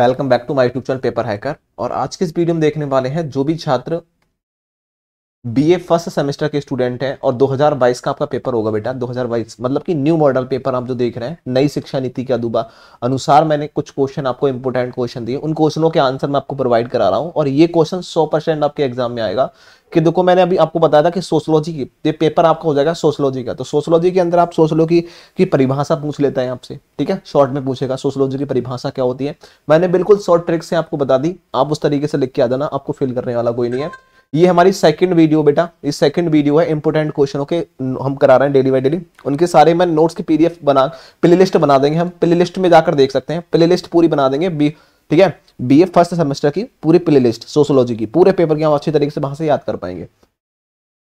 welcome back to my YouTube channel paper hacker और आज के इस वीडियो में देखने वाले हैं जो भी छात्र बीए फर्स्ट सेमेस्टर के स्टूडेंट हैं और 2022 का आपका पेपर होगा बेटा 2022 मतलब कि न्यू मॉडल पेपर आप जो देख रहे हैं नई शिक्षा नीति के अदुबा अनुसार मैंने कुछ क्वेश्चन आपको इंपोर्टेंट क्वेश्चन दिए उन क्वेश्चनों के आंसर मैं आपको प्रोवाइड करा रहा हूँ और ये क्वेश्चन 100 परसेंट आपके एग्जाम में आएगा कि देखो मैंने अभी आपको बताया था कि सोशोलॉजी की ये पेपर आपका हो जाएगा सोशोलॉजी का तो सोशोलॉजी के अंदर आप सोशोलॉजी की, परिभाषा पूछ लेते हैं आपसे ठीक है शॉर्ट में पूछेगा सोशोलॉजी की परिभाषा क्या होती है मैंने बिल्कुल शॉर्ट ट्रिक से आपको बता दी आप उस तरीके से लिख के आ जाना आपको फील करने वाला कोई नहीं है ये हमारी सेकंड वीडियो बेटा ये सेकंड वीडियो है इंपोर्टेंट क्वेश्चनों के हम करा रहे हैं डेली बाय डेली उनके सारे मैं नोट्स की पीडीएफ बना प्ले लिस्ट बना देंगे हम प्ले लिस्ट में जाकर देख सकते हैं प्ले लिस्ट पूरी बना देंगे बी ठीक है बी ए फर्स्ट सेमेस्टर की पूरी प्ले लिस्ट सोशोलॉजी की पूरे पेपर की हम अच्छी तरीके से वहां से याद कर पाएंगे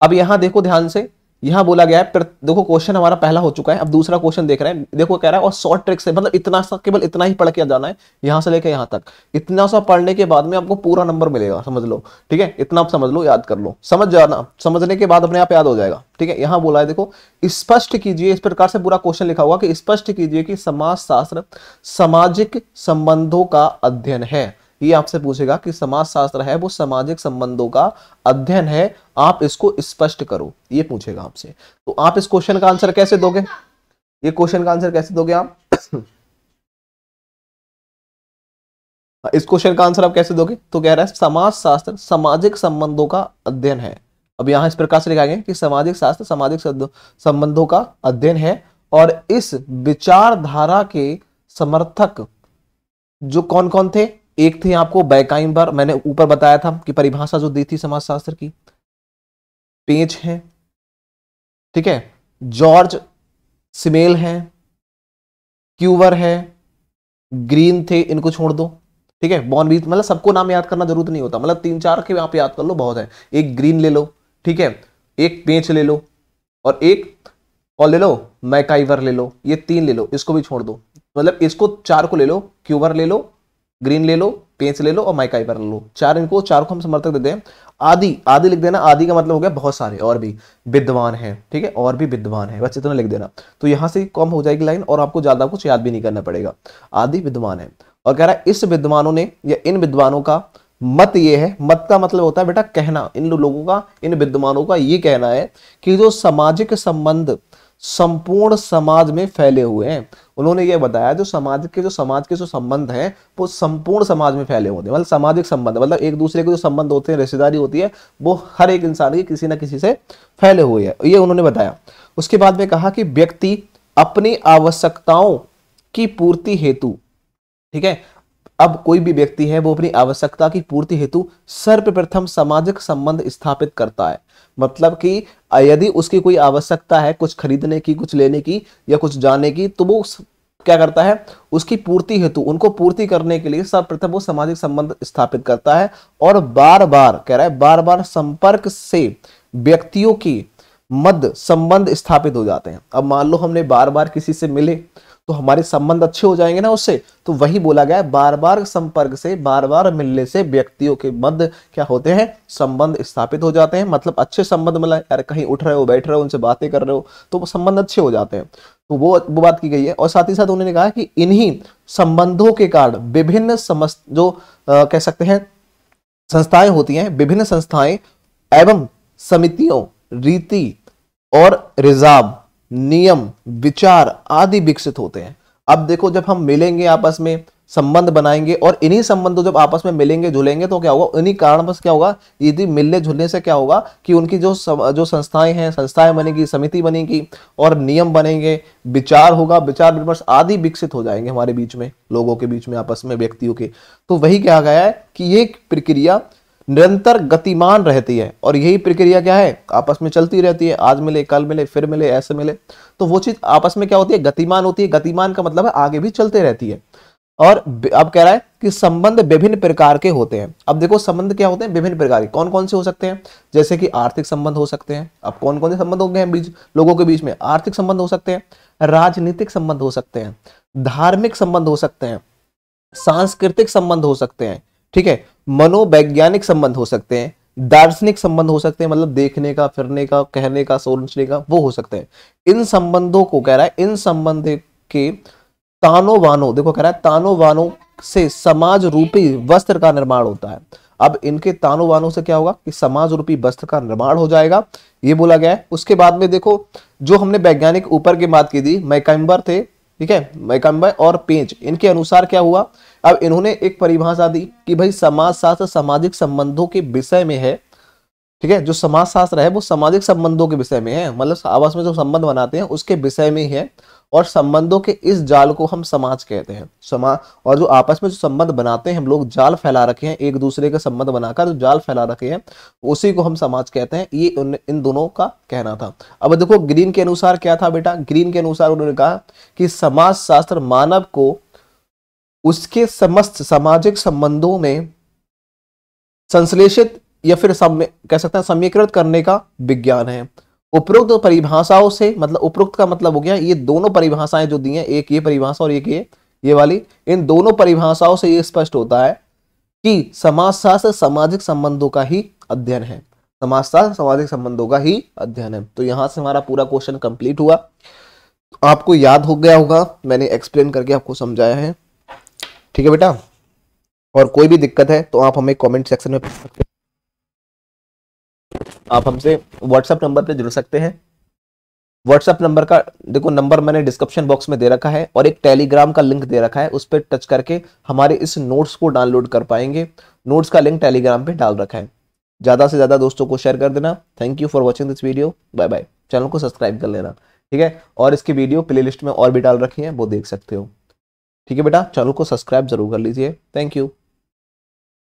अब यहां देखो ध्यान से यहां बोला गया है देखो क्वेश्चन हमारा पहला हो चुका है अब दूसरा क्वेश्चन देख रहे हैं देखो कह रहा है और शॉर्ट ट्रिक से मतलब इतना सा केवल इतना ही पढ़ के जाना है यहां से लेकर यहां तक इतना सा पढ़ने के बाद में आपको पूरा नंबर मिलेगा समझ लो ठीक है इतना आप समझ लो याद कर लो समझ जाना समझने के बाद अपने आप याद हो जाएगा ठीक है यहां बोला है देखो स्पष्ट कीजिए इस प्रकार से पूरा क्वेश्चन लिखा हुआ कि स्पष्ट कीजिए कि समाज शास्त्र सामाजिक संबंधों का अध्ययन है ये आपसे पूछेगा कि समाज शास्त्र है वो सामाजिक संबंधों का अध्ययन है आप इसको स्पष्ट इस करो ये पूछेगा आपसे तो आप इस क्वेश्चन का आंसर कैसे दोगे ये क्वेश्चन का आंसर कैसे दोगे आप इस क्वेश्चन का आंसर आप कैसे दोगे तो कह रहा है समाज शास्त्र सामाजिक संबंधों का अध्ययन है अब यहां इस प्रकार से लिखाएंगे कि सामाजिक शास्त्र सामाजिक संबंधों का अध्ययन है और इस विचारधारा के समर्थक जो कौन कौन थे एक थी आपको बैकाइन बार मैंने ऊपर बताया था कि परिभाषा जो दी थी समाजशास्त्र की पेंच है ठीक है जॉर्ज सिमेल है क्यूवर है ग्रीन थे इनको छोड़ दो ठीक है बॉनबीथ मतलब सबको नाम याद करना जरूरत नहीं होता मतलब तीन चार के आप याद कर लो बहुत है एक ग्रीन ले लो ठीक है एक पेच ले लो और एक और ले लो मैकाइवर ले लो ये तीन ले लो इसको भी छोड़ दो मतलब इसको चार को ले लो क्यूवर ले लो ग्रीन ले लो पेंस ले लो और माइक आइपर लो चार इनको चारों को हम समर्थक देते हैं आदि आदि लिख देना आदि का मतलब हो गया बहुत सारे और भी विद्वान है ठीक है और भी विद्वान है बस इतना लिख देना तो यहां से कम हो जाएगी लाइन और आपको ज़्यादा कुछ याद भी नहीं करना पड़ेगा आदि विद्वान है और कह रहा है इस विद्वानों ने या इन विद्वानों का मत ये है मत का मतलब होता है बेटा कहना इन लोगों का इन विद्वानों का ये कहना है कि जो सामाजिक संबंध संपूर्ण समाज में फैले हुए हैं उन्होंने ये बताया जो समाज के जो समाज के जो संबंध हैं वो संपूर्ण समाज में फैले होते हैं मतलब सामाजिक संबंध मतलब एक दूसरे के जो संबंध होते हैं रिश्तेदारी होती है वो हर एक इंसान की किसी ना किसी से फैले हुए हैं ये उन्होंने बताया उसके बाद में कहा कि व्यक्ति अपनी आवश्यकताओं की पूर्ति हेतु ठीक है अब कोई भी व्यक्ति है वो अपनी आवश्यकता की पूर्ति हेतु सर्वप्रथम सामाजिक संबंध स्थापित करता है मतलब कि यदि उसकी कोई आवश्यकता है कुछ खरीदने की कुछ लेने की या कुछ जाने की तो वो क्या करता है उसकी पूर्ति हेतु उनको पूर्ति करने के लिए सर्वप्रथम वो सामाजिक संबंध स्थापित करता है और बार बार कह रहा है बार बार संपर्क से व्यक्तियों की मध्य संबंध स्थापित हो जाते हैं अब मान लो हमने बार बार किसी से मिले तो हमारे संबंध अच्छे हो जाएंगे ना उससे तो वही बोला गया है बार बार संपर्क से बार बार मिलने से व्यक्तियों के मध्य क्या होते हैं संबंध स्थापित हो जाते हैं मतलब अच्छे संबंध मिला यार कहीं उठ रहे हो बैठ रहे हो उनसे बातें कर रहे हो तो वो संबंध अच्छे हो जाते हैं तो वो वो बात की गई है और साथ ही साथ उन्होंने कहा कि इन्हीं संबंधों के कारण विभिन्न समस्त जो आ, कह सकते हैं संस्थाएं होती हैं विभिन्न संस्थाएं एवं समितियों रीति और रिजर्व नियम विचार आदि विकसित होते हैं अब देखो जब हम मिलेंगे आपस में संबंध बनाएंगे और इन्हीं संबंधों जब आपस में मिलेंगे जुलेंगे तो क्या होगा इन्हीं बस क्या होगा यदि मिलने जुलने से क्या होगा कि उनकी जो सम, जो संस्थाएं हैं संस्थाएं बनेगी समिति बनेगी और नियम बनेंगे विचार होगा विचार विमर्श आदि विकसित हो जाएंगे हमारे बीच में लोगों के बीच में आपस में व्यक्तियों के तो वही क्या गया है कि ये प्रक्रिया निरंतर गतिमान रहती है और यही प्रक्रिया क्या है आपस में चलती रहती है आज मिले कल मिले फिर मिले ऐसे मिले तो वो चीज आपस में क्या होती है गतिमान होती है गतिमान का मतलब है आगे भी चलते रहती है और अब कह रहा है कि संबंध विभिन्न प्रकार के होते हैं अब देखो संबंध क्या होते हैं विभिन्न प्रकार के कौन कौन से हो सकते हैं जैसे कि आर्थिक संबंध हो सकते हैं अब कौन कौन से संबंध गए हैं बीच लोगों के बीच में आर्थिक संबंध हो सकते हैं राजनीतिक संबंध हो सकते हैं धार्मिक संबंध हो सकते हैं सांस्कृतिक संबंध हो सकते हैं ठीक है मनोवैज्ञानिक संबंध हो सकते हैं दार्शनिक संबंध हो सकते हैं मतलब देखने का फिरने का कहने का सोचने का वो हो सकते हैं इन संबंधों को कह रहा है इन संबंध के तानो वानो देखो कह रहा है तानो वानो से समाज रूपी वस्त्र का निर्माण होता है अब इनके तानो बानों से क्या होगा कि समाज रूपी वस्त्र का निर्माण हो जाएगा ये बोला गया है उसके बाद में देखो जो हमने वैज्ञानिक ऊपर की बात की थी मैकम्बर थे ठीक है मैकम्बे और पेंच इनके अनुसार क्या हुआ अब इन्होंने एक परिभाषा दी कि भाई समाज शास्त्र सामाजिक संबंधों के विषय में है ठीक है जो समाज शास्त्र है वो सामाजिक संबंधों के विषय में है मतलब आपस में जो संबंध बनाते हैं उसके विषय में ही है और संबंधों के इस जाल को हम समाज कहते हैं समाज और जो आपस में जो संबंध बनाते हैं हम लोग जाल फैला रखे हैं एक दूसरे के संबंध बनाकर जो जाल फैला रखे हैं उसी को हम समाज कहते हैं ये उन, इन दोनों का कहना था अब देखो ग्रीन के अनुसार क्या था बेटा ग्रीन के अनुसार उन्होंने कहा कि समाज शास्त्र मानव को उसके समस्त सामाजिक संबंधों में संश्लेषित या फिर सम्य कह सकते हैं समीकृत करने का विज्ञान है उपरोक्त परिभाषाओं से मतलब उपरोक्त का मतलब हो गया ये दोनों परिभाषाएं जो दी हैं एक ये परिभाषा और एक ये ये वाली इन दोनों परिभाषाओं से ये स्पष्ट होता है कि समाजशास्त्र सामाजिक संबंधों का ही अध्ययन है समाजशास्त्र सामाजिक संबंधों का ही अध्ययन है तो यहां से हमारा पूरा क्वेश्चन कंप्लीट हुआ आपको याद हो गया होगा मैंने एक्सप्लेन करके आपको समझाया है ठीक है बेटा और कोई भी दिक्कत है तो आप हमें कमेंट सेक्शन में पूछ सकते हैं आप हमसे व्हाट्सएप नंबर पर जुड़ सकते हैं व्हाट्सअप नंबर का देखो नंबर मैंने डिस्क्रिप्शन बॉक्स में दे रखा है और एक टेलीग्राम का लिंक दे रखा है उस पर टच करके हमारे इस नोट्स को डाउनलोड कर पाएंगे नोट्स का लिंक टेलीग्राम पे डाल रखा है ज़्यादा से ज़्यादा दोस्तों को शेयर कर देना thank you for watching this video bye bye channel को सब्सक्राइब कर लेना ठीक है और इसकी वीडियो प्ले में और भी डाल रखी है वो देख सकते हो ठीक है बेटा चैनल को सब्सक्राइब जरूर कर लीजिए थैंक यू